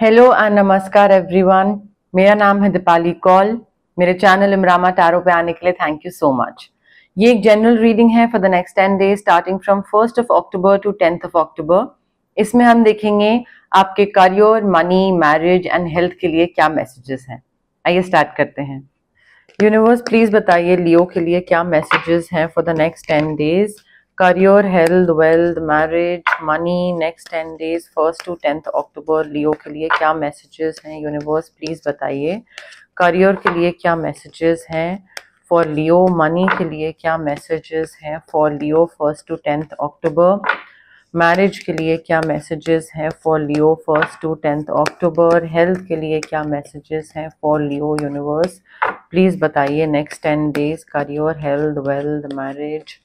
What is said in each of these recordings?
Hello and नमस्कार everyone मेरा नाम है दीपाली कौल मेरे चैनल इमरामा टारो पे आने के लिए थैंक यू सो मच ये एक जनरल रीडिंग है for the next ten day starting from first of October to tenth of October इसमें हम देखेंगे आपके career money marriage and health के लिए क्या मैसेजेस हैं आइए स्टार्ट करते हैं यूनिवर्स प्लीज बताइए लियो के लिए क्या मैसेजेस हैं for the next ten days career health wealth marriage money next ten days first to tenth October Leo के लिए क्या मैसेजेस हैं यूनिवर्स प्लीज बताइए करियर के लिए क्या मैसेजेस हैं फॉर लियो मनी के लिए क्या मैसेजेस हैं for Leo first to tenth October marriage के लिए क्या मैसेजेस हैं for Leo first to tenth October health के लिए क्या मैसेजेस हैं फॉर लियो यूनिवर्स प्लीज़ बताइए next ten days career health wealth marriage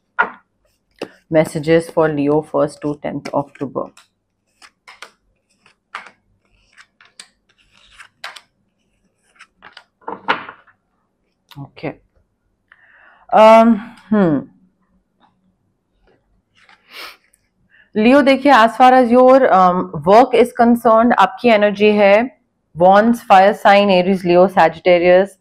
messages for Leo 1st to 10th October. Okay. Um, hmm. Leo देखिए as far as your work is concern आपकी energy है once fire sign Aries Leo Sagittarius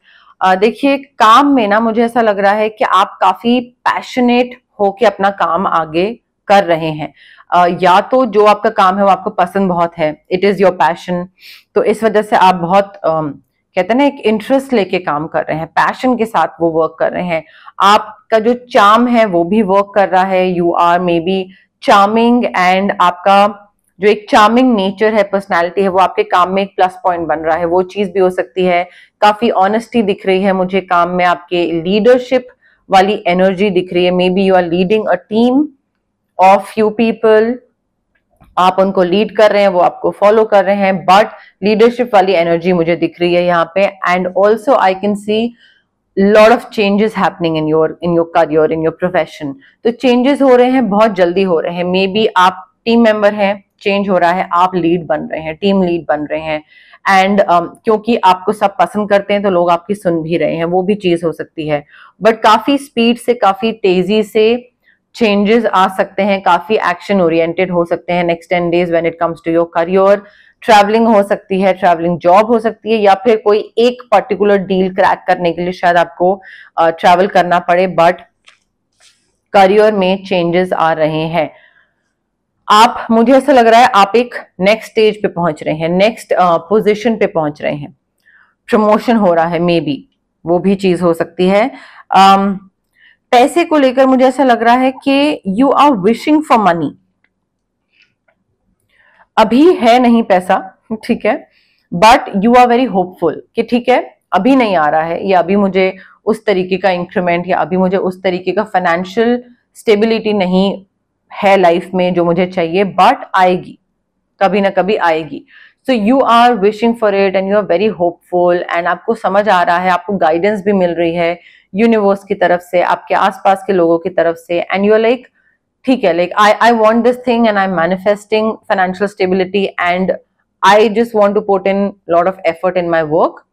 देखिए काम में ना मुझे ऐसा लग रहा है कि आप काफी पैशनेट होके अपना काम आगे कर रहे हैं uh, या तो जो आपका काम है वो आपको पसंद बहुत है इट इज योर पैशन तो इस वजह से आप बहुत uh, कहते हैं ना एक इंटरेस्ट लेके काम कर रहे हैं पैशन के साथ वो वर्क कर रहे हैं आपका जो चाम है वो भी वर्क कर रहा है you are maybe charming and आपका जो एक चार्मिंग नेचर है पर्सनालिटी है वो आपके काम में एक प्लस पॉइंट बन रहा है वो चीज भी हो सकती है काफी ऑनेस्टी दिख रही है मुझे काम में आपके लीडरशिप वाली एनर्जी दिख रही है maybe you are leading a team of few people आप उनको लीड कर रहे हैं वो आपको फॉलो कर रहे हैं बट लीडरशिप वाली एनर्जी मुझे दिख रही है यहाँ पे and also I can see lot of changes happening in your in your career in your profession तो चेंजेस हो रहे हैं बहुत जल्दी हो रहे हैं मे बी आप टीम मेंबर हैं चेंज हो रहा है आप लीड बन रहे हैं टीम लीड बन रहे हैं एंड um, क्योंकि आपको सब पसंद करते हैं तो लोग आपकी सुन भी रहे हैं वो भी चीज हो सकती है बट काफी स्पीड से काफी तेजी से चेंजेस आ सकते हैं काफी एक्शन ओरिएंटेड हो सकते हैं next ten days when it comes to your career travelling हो सकती है ट्रैवलिंग जॉब हो सकती है या फिर कोई एक पर्टिकुलर डील क्रैक करने के लिए शायद आपको ट्रैवल uh, करना पड़े बट करियर में चेंजेस आ रहे हैं आप मुझे ऐसा लग रहा है आप एक नेक्स्ट स्टेज पे पहुंच रहे हैं नेक्स्ट पोजीशन पे पहुंच रहे हैं प्रमोशन हो रहा है मे बी वो भी चीज हो सकती है um, पैसे को लेकर मुझे ऐसा लग रहा है कि you are wishing for money अभी है नहीं पैसा ठीक है but you are very hopeful कि ठीक है अभी नहीं आ रहा है या अभी मुझे उस तरीके का इंक्रीमेंट या अभी मुझे उस तरीके का फाइनेंशियल स्टेबिलिटी नहीं है लाइफ में जो मुझे चाहिए बट आएगी कभी ना कभी आएगी so you are wishing for it and you are very hopeful and आपको समझ आ रहा है आपको गाइडेंस भी मिल रही है यूनिवर्स की तरफ से आपके आसपास के लोगों की तरफ से एंड यू आर लाइक ठीक है like I I want this thing and I am manifesting financial stability and I just want to put in lot of effort in my work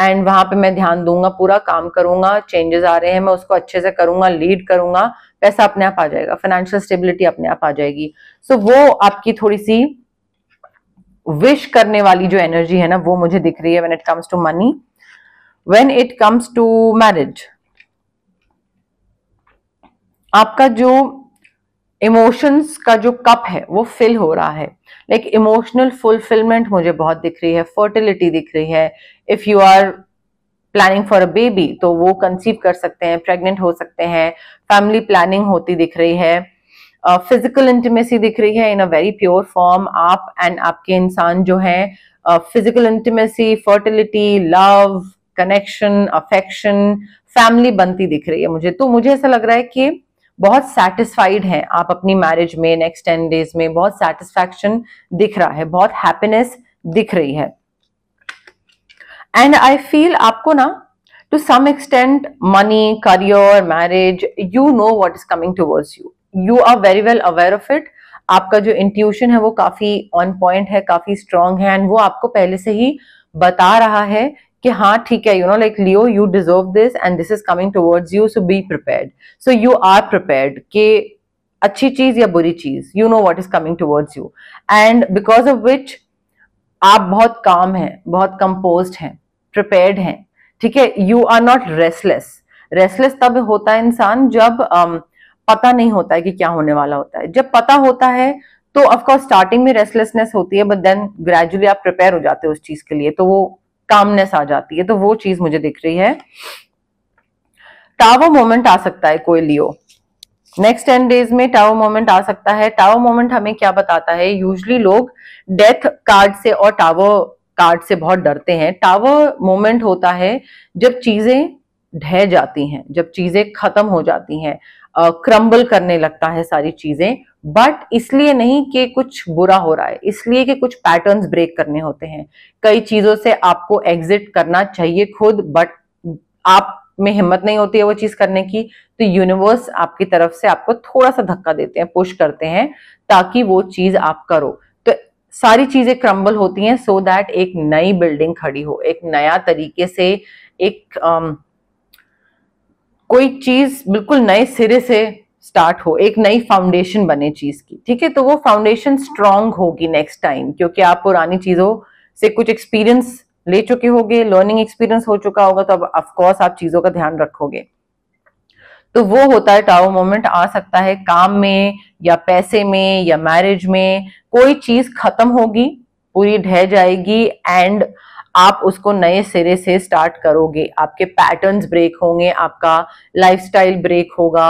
and वहां पे मैं ध्यान दूंगा पूरा काम करूंगा चेंजेस आ रहे हैं मैं उसको अच्छे से करूंगा लीड करूंगा पैसा अपने आप आ जाएगा फाइनेंशियल स्टेबिलिटी अपने आप आ जाएगी सो so, वो आपकी थोड़ी सी विश करने वाली जो एनर्जी है ना वो मुझे दिख रही है when it comes to money when it comes to marriage आपका जो इमोशंस का जो कप है वो फिल हो रहा है लाइक इमोशनल फुलफिलमेंट मुझे बहुत दिख रही है फर्टिलिटी दिख रही है if you are planning for a baby तो वो कंसीव कर सकते हैं प्रेग्नेंट हो सकते हैं फैमिली प्लानिंग होती दिख रही है फिजिकल uh, इंटीमेसी दिख रही है in a very pure form आप एंड आपके इंसान जो है physical intimacy fertility love connection affection family बनती दिख रही है मुझे तो मुझे ऐसा लग रहा है कि बहुत सेटिस्फाइड हैं आप अपनी मैरिज में नेक्स्ट टेन डेज में बहुत सेटिस्फैक्शन दिख रहा है बहुत हैप्पीनेस दिख रही है एंड आई फील आपको ना to some extent money career marriage you know what is coming towards you you are very well aware of it आपका जो इंट्यूशन है वो काफी ऑन पॉइंट है काफी स्ट्रांग है एंड वो आपको पहले से ही बता रहा है कि हाँ ठीक है you know like Leo you deserve this and this is coming towards you so be prepared so you are prepared के अच्छी चीज या बुरी चीज you know what is coming towards you and because of which आप बहुत काम हैं बहुत कंपोज हैं प्रिपेयर्ड हैं ठीक है you are not restless restless तब होता है इंसान जब um, पता नहीं होता है कि क्या होने वाला होता है जब पता होता है तो ऑफकोर्स स्टार्टिंग में रेस्टलेसनेस होती है बट देन ग्रेजुअली आप प्रिपेयर हो जाते हो उस चीज के लिए तो वो कामनेस आ जाती है तो वो चीज मुझे दिख रही है टावर मोमेंट आ सकता है कोई लियो नेक्स्ट टेन डेज में टावर मोमेंट आ सकता है टावर मोमेंट हमें क्या बताता है यूजली लोग डेथ कार्ड से और टावर कार्ड से बहुत डरते हैं टावर मोमेंट होता है जब चीजें ढह जाती हैं जब चीजें खत्म हो जाती हैं क्रम्बल करने लगता है सारी चीजें बट इसलिए नहीं कि कुछ बुरा हो रहा है इसलिए कि कुछ पैटर्न्स ब्रेक करने होते हैं कई चीजों से आपको एग्जिट करना चाहिए खुद बट आप में हिम्मत नहीं होती है वो चीज करने की तो यूनिवर्स आपकी तरफ से आपको थोड़ा सा धक्का देते हैं पुश करते हैं ताकि वो चीज आप करो तो सारी चीजें क्रम्बल होती हैं सो so दैट एक नई बिल्डिंग खड़ी हो एक नया तरीके से एक um, कोई चीज बिल्कुल नए सिरे से स्टार्ट हो एक नई फाउंडेशन बने चीज की ठीक है तो वो फाउंडेशन स्ट्रांग होगी नेक्स्ट टाइम क्योंकि आप पुरानी चीजों से कुछ एक्सपीरियंस ले चुके होंगे लर्निंग एक्सपीरियंस हो चुका होगा तो अब ऑफकोर्स आप चीजों का ध्यान रखोगे तो वो होता है टावर मोमेंट आ सकता है काम में या पैसे में या मैरिज में कोई चीज खत्म होगी पूरी ढह जाएगी एंड आप उसको नए सिरे से स्टार्ट करोगे आपके पैटर्न्स ब्रेक होंगे आपका लाइफस्टाइल ब्रेक होगा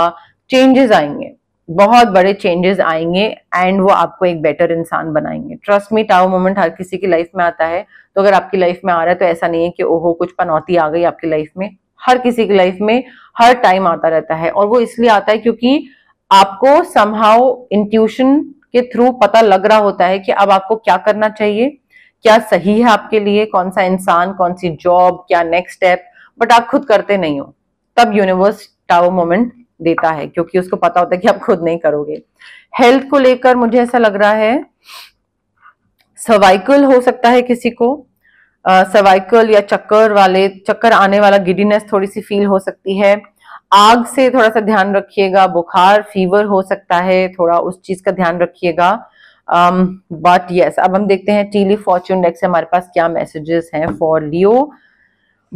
चेंजेस आएंगे बहुत बड़े चेंजेस आएंगे एंड वो आपको एक बेटर इंसान बनाएंगे ट्रस्ट मी टाओ मोमेंट हर किसी की लाइफ में आता है तो अगर आपकी लाइफ में आ रहा है तो ऐसा नहीं है कि ओहो कुछ पनौती आ गई आपकी लाइफ में हर किसी की लाइफ में हर टाइम आता रहता है और वो इसलिए आता है क्योंकि आपको समहाउ इंट्यूशन के थ्रू पता लग रहा होता है कि अब आपको क्या करना चाहिए क्या सही है आपके लिए कौन सा इंसान कौन सी जॉब क्या नेक्स्ट स्टेप बट आप खुद करते नहीं हो तब यूनिवर्स टावर मोमेंट देता है क्योंकि उसको पता होता है कि आप खुद नहीं करोगे हेल्थ को लेकर मुझे ऐसा लग रहा है सर्वाइकल हो सकता है किसी को सर्वाइकल या चक्कर वाले चक्कर आने वाला गिडीनेस थोड़ी सी फील हो सकती है आग से थोड़ा सा ध्यान रखिएगा बुखार फीवर हो सकता है थोड़ा उस चीज का ध्यान रखिएगा बट um, यस yes, अब हम देखते हैं टीली फॉर्चून डेक से हमारे पास क्या मैसेजेस हैं फॉर लियो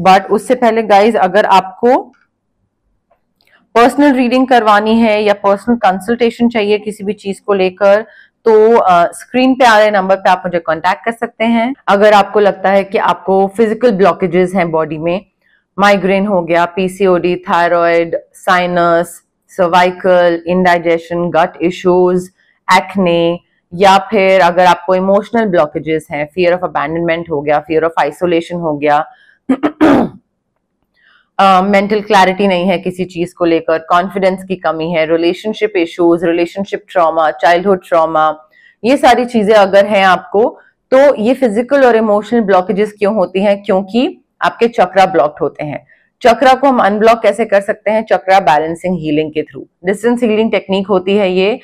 बट उससे पहले गाइज अगर आपको पर्सनल रीडिंग करवानी है या पर्सनल कंसल्टेशन चाहिए किसी भी चीज को लेकर तो स्क्रीन uh, पे आ रहे नंबर पे आप मुझे कांटेक्ट कर सकते हैं अगर आपको लगता है कि आपको फिजिकल ब्लॉकेजेस हैं बॉडी में माइग्रेन हो गया PCOD thyroid sinus cervical indigestion gut issues acne या फिर अगर आपको इमोशनल ब्लॉकेजेस हैं फियर ऑफ अबैंडनमेंट हो गया फियर ऑफ आइसोलेशन हो गया मेंटल uh, क्लैरिटी नहीं है किसी चीज को लेकर कॉन्फिडेंस की कमी है relationship issues relationship trauma childhood trauma ये सारी चीजें अगर हैं आपको तो ये फिजिकल और इमोशनल ब्लॉकेजेस क्यों होती हैं क्योंकि आपके चक्रा ब्लॉक्ड होते हैं चक्रा को हम अनब्लॉक कैसे कर सकते हैं चक्रा बैलेंसिंग हीलिंग के थ्रू डिस्टेंस हीलिंग टेक्निक होती है ये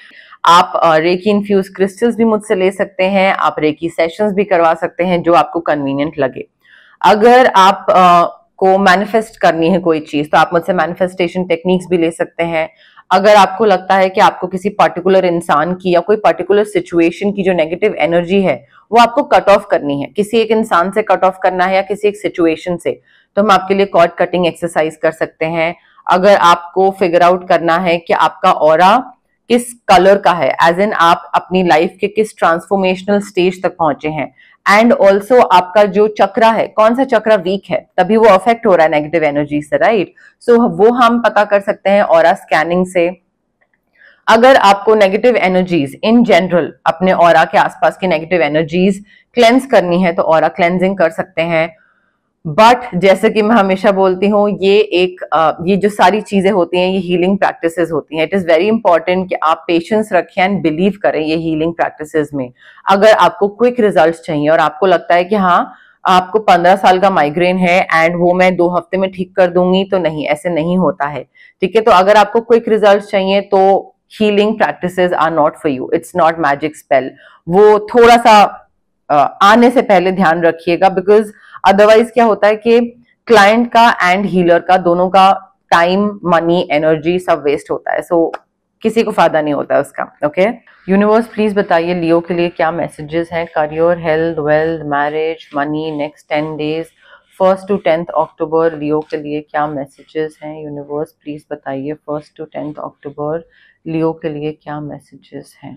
आप रेकी इन्फ्यूज क्रिस्टल्स भी मुझसे ले सकते हैं आप रेकी सेशंस भी करवा सकते हैं जो आपको कन्वीनियंट लगे अगर आप आ, को मैनिफेस्ट करनी है कोई चीज तो आप मुझसे मैनिफेस्टेशन टेक्निक्स भी ले सकते हैं अगर आपको लगता है कि आपको किसी पर्टिकुलर इंसान की या कोई पर्टिकुलर सिचुएशन की जो नेगेटिव एनर्जी है वो आपको कट ऑफ करनी है किसी एक इंसान से कट ऑफ करना है या किसी एक सिचुएशन से तो हम आपके लिए कॉर्ड कटिंग एक्सरसाइज कर सकते हैं अगर आपको फिगर आउट करना है कि आपका और किस कलर का है एज एन आप अपनी लाइफ के किस ट्रांसफॉर्मेशनल स्टेज तक पहुंचे हैं एंड ऑल्सो आपका जो चक्रा है कौन सा चक्रा वीक है तभी वो अफेक्ट हो रहा है नेगेटिव एनर्जी से राइट सो वो हम पता कर सकते हैं और स्कैनिंग से अगर आपको नेगेटिव एनर्जीज इन जनरल अपने और के आसपास की नेगेटिव एनर्जीज क्लेंस करनी है तो और क्लेंजिंग कर सकते हैं बट जैसे कि मैं हमेशा बोलती हूँ ये एक ये जो सारी चीजें होती हैं ये हीलिंग प्रैक्टिसेस होती हैं इट इज वेरी इंपॉर्टेंट कि आप पेशेंस रखें एंड बिलीव करें ये हीलिंग प्रैक्टिसेस में अगर आपको क्विक रिजल्ट चाहिए और आपको लगता है कि हाँ आपको पंद्रह साल का माइग्रेन है एंड वो मैं दो हफ्ते में ठीक कर दूंगी तो नहीं ऐसे नहीं होता है ठीक है तो अगर आपको क्विक रिजल्ट चाहिए तो healing practices are not for you it's not magic spell वो थोड़ा सा आने से पहले ध्यान रखिएगा बिकॉज अदरवाइज क्या होता है कि क्लाइंट का एंड हीलर का दोनों का टाइम मनी एनर्जी सब वेस्ट होता है सो so, किसी को फायदा नहीं होता है उसका ओके यूनिवर्स प्लीज बताइए लियो के लिए क्या मैसेजेस हैं career health wealth marriage money next ten days first to tenth October Leo के लिए क्या मैसेजेस हैं यूनिवर्स प्लीज बताइए first to tenth October Leo के लिए क्या मैसेजेस हैं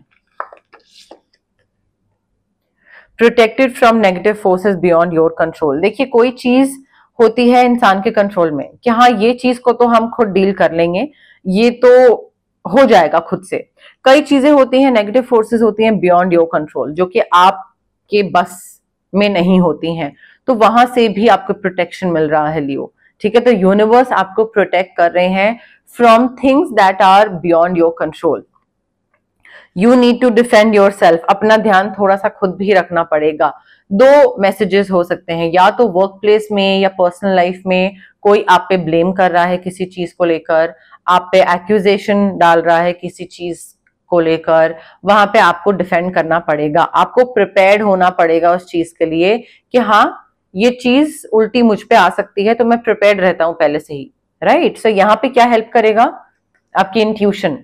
protected from negative forces beyond your control देखिए कोई चीज होती है इंसान के कंट्रोल में कि हाँ ये चीज को तो हम खुद डील कर लेंगे ये तो हो जाएगा खुद से कई चीजें होती हैं नेगेटिव फोर्सेस होती हैं बियॉन्ड योर कंट्रोल जो कि आपके बस में नहीं होती हैं तो वहां से भी आपको प्रोटेक्शन मिल रहा है लियो ठीक है तो यूनिवर्स आपको प्रोटेक्ट कर रहे हैं from things that are beyond your control you need to defend yourself अपना ध्यान थोड़ा सा खुद भी रखना पड़ेगा दो मैसेजेस हो सकते हैं या तो वर्क प्लेस में या पर्सनल लाइफ में कोई आप पे ब्लेम कर रहा है किसी चीज को लेकर आप पे एक्यूजेशन डाल रहा है किसी चीज को लेकर वहां पे आपको डिफेंड करना पड़ेगा आपको प्रिपेयर्ड होना पड़ेगा उस चीज के लिए कि हाँ ये चीज उल्टी मुझ पे आ सकती है तो मैं प्रिपेयर्ड रहता हूं पहले से ही राइट सो so यहाँ पे क्या हेल्प करेगा आपकी इंट्यूशन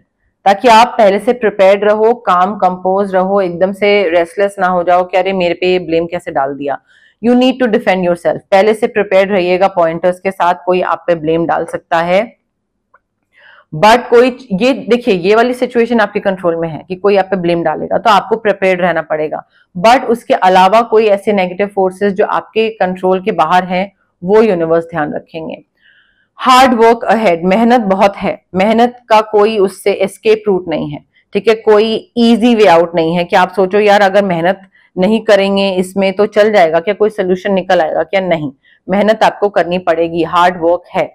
ताकि आप पहले से प्रिपेयर्ड रहो काम कंपोज रहो एकदम से रेस्टलेस ना हो जाओ कि अरे मेरे पे ब्लेम कैसे डाल दिया you need to defend yourself पहले से प्रिपेयर रहिएगा पॉइंटर्स के साथ कोई आप पे ब्लेम डाल सकता है बट कोई ये देखिए ये वाली सिचुएशन आपके कंट्रोल में है कि कोई आप पे ब्लेम डालेगा तो आपको प्रिपेयर रहना पड़ेगा बट उसके अलावा कोई ऐसे नेगेटिव फोर्सेस जो आपके कंट्रोल के बाहर हैं वो यूनिवर्स ध्यान रखेंगे हार्ड वर्क अहेड मेहनत बहुत है मेहनत का कोई उससे एस्केप रूट नहीं है ठीक है कोई इजी वे आउट नहीं है कि आप सोचो यार अगर मेहनत नहीं करेंगे इसमें तो चल जाएगा क्या कोई सोल्यूशन निकल आएगा क्या नहीं मेहनत आपको करनी पड़ेगी हार्ड वर्क है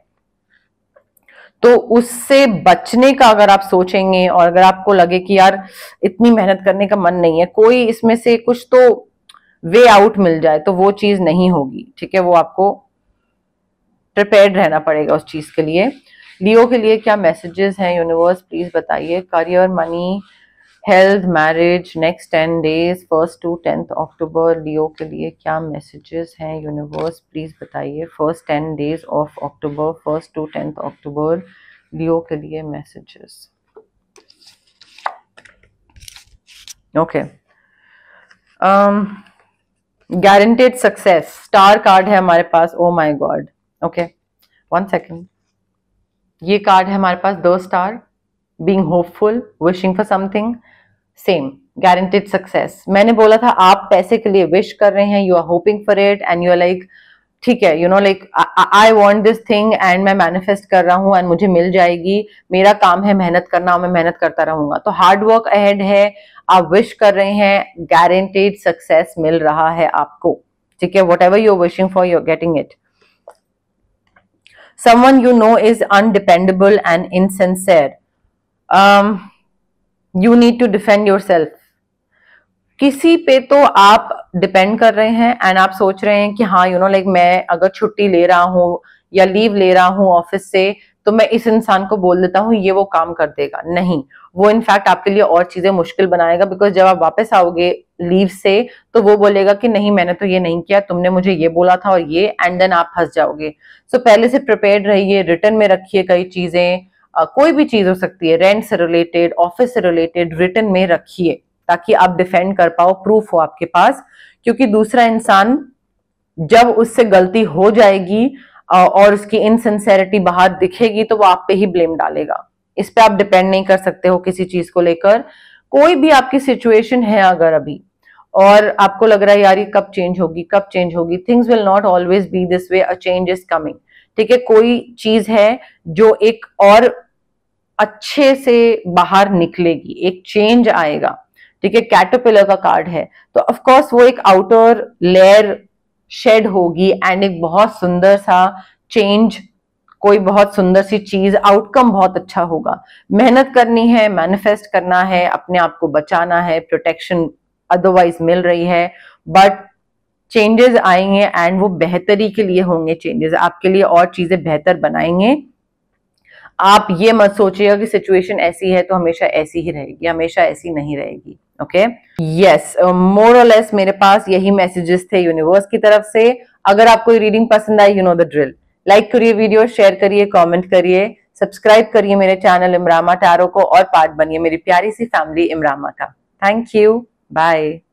तो उससे बचने का अगर आप सोचेंगे और अगर आपको लगे कि यार इतनी मेहनत करने का मन नहीं है कोई इसमें से कुछ तो वे आउट मिल जाए तो वो चीज नहीं होगी ठीक है वो आपको प्रिपेयर्ड रहना पड़ेगा उस चीज़ के लिए लियो के लिए क्या मैसेजेस हैं यूनिवर्स प्लीज़ बताइए career money health marriage next ten days first to tenth October Leo के लिए क्या मैसेजेस हैं यूनिवर्स प्लीज़ बताइए first ten days of October first to tenth October Leo के लिए messages okay guaranteed success star card है हमारे पास oh my God okay one second ये कार्ड है हमारे पास दो star being hopeful wishing for something same guaranteed success मैंने बोला था आप पैसे के लिए विश कर रहे हैं you are hoping for it and you are like ठीक है you know like I want this thing and मैं मैनिफेस्ट कर रहा हूँ एंड मुझे मिल जाएगी मेरा काम है मेहनत करना और मैं मेहनत करता रहूंगा तो हार्ड वर्क अहेड है आप विश कर रहे हैं गारंटेड सक्सेस मिल रहा है आपको ठीक है whatever you're wishing for you're getting it someone you know is undependable and insincere um, you need to defend yourself किसी पे तो आप डिपेंड कर रहे हैं एंड आप सोच रहे हैं कि हाँ यू नो लाइक मैं अगर छुट्टी ले रहा हूं या लीव ले रहा हूं ऑफिस से तो मैं इस इंसान को बोल देता हूं ये वो काम कर देगा नहीं वो इनफैक्ट आपके लिए और चीजें मुश्किल बनाएगा बिकॉज जब आप वापस आओगे लीव से तो वो बोलेगा कि नहीं मैंने तो ये नहीं किया तुमने मुझे ये बोला था और ये एंड देन आप फंस जाओगे सो so, पहले से प्रिपेयर रहिए रिटर्न में रखिए कई चीजें कोई भी चीज हो सकती है रेंट से रिलेटेड ऑफिस से रिलेटेड रिटर्न में रखिए ताकि आप डिफेंड कर पाओ प्रूफ हो आपके पास क्योंकि दूसरा इंसान जब उससे गलती हो जाएगी और उसकी इनसेंसेरिटी बाहर दिखेगी तो वो आप पे ही ब्लेम डालेगा इस पर आप डिपेंड नहीं कर सकते हो किसी चीज को लेकर कोई भी आपकी सिचुएशन है अगर अभी और आपको लग रहा है यार ये कब चेंज होगी कब चेंज होगी things will not always be this way a change is coming ठीक है कोई चीज है जो एक और अच्छे से बाहर निकलेगी एक चेंज आएगा ठीक है कैटोपिलर का कार्ड है तो कोर्स वो एक आउटर लेयर शेड होगी एंड एक बहुत सुंदर सा चेंज कोई बहुत सुंदर सी चीज आउटकम बहुत अच्छा होगा मेहनत करनी है मैनिफेस्ट करना है अपने आप को बचाना है प्रोटेक्शन अदरवाइज मिल रही है बट चेंजेस आएंगे एंड वो बेहतरी के लिए होंगे चेंजेस आपके लिए और चीजें बेहतर बनाएंगे आप ये मत सोचिएगा कि सिचुएशन ऐसी है तो हमेशा ऐसी ही रहेगी हमेशा ऐसी नहीं रहेगी ओके यस मोर और लेस मेरे पास यही मैसेजेस थे यूनिवर्स की तरफ से अगर आपको रीडिंग पसंद आई you know the drill like करिए वीडियो शेयर करिए कमेंट करिए सब्सक्राइब करिए मेरे चैनल इमरामा टारो को और पार्ट बनिए मेरी प्यारी सी फैमिली इमरामा का थैंक यू बाय